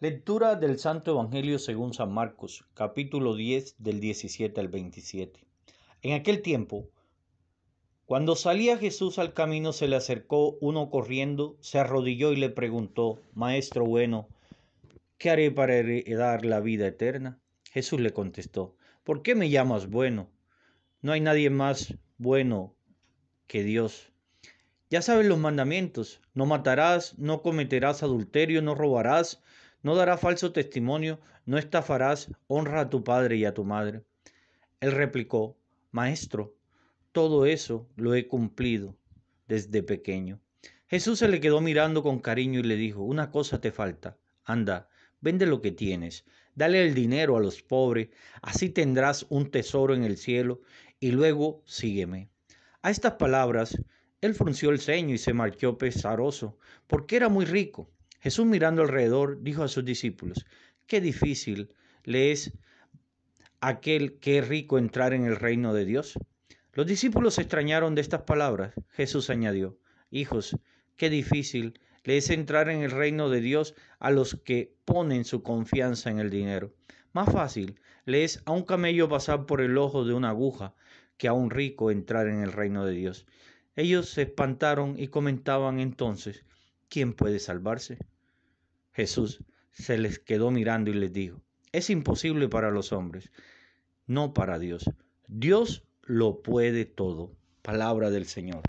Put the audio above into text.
Lectura del Santo Evangelio según San Marcos, capítulo 10 del 17 al 27. En aquel tiempo, cuando salía Jesús al camino, se le acercó uno corriendo, se arrodilló y le preguntó, Maestro bueno, ¿qué haré para heredar la vida eterna? Jesús le contestó, ¿por qué me llamas bueno? No hay nadie más bueno que Dios. Ya sabes los mandamientos, no matarás, no cometerás adulterio, no robarás, no darás falso testimonio, no estafarás, honra a tu padre y a tu madre. Él replicó, Maestro, todo eso lo he cumplido desde pequeño. Jesús se le quedó mirando con cariño y le dijo, Una cosa te falta, anda, vende lo que tienes, dale el dinero a los pobres, así tendrás un tesoro en el cielo, y luego sígueme. A estas palabras, él frunció el ceño y se marchó pesaroso, porque era muy rico. Jesús mirando alrededor dijo a sus discípulos, qué difícil le es aquel que es rico entrar en el reino de Dios. Los discípulos se extrañaron de estas palabras. Jesús añadió, hijos, qué difícil le es entrar en el reino de Dios a los que ponen su confianza en el dinero. Más fácil le es a un camello pasar por el ojo de una aguja que a un rico entrar en el reino de Dios. Ellos se espantaron y comentaban entonces, ¿quién puede salvarse? Jesús se les quedó mirando y les dijo, es imposible para los hombres, no para Dios. Dios lo puede todo. Palabra del Señor.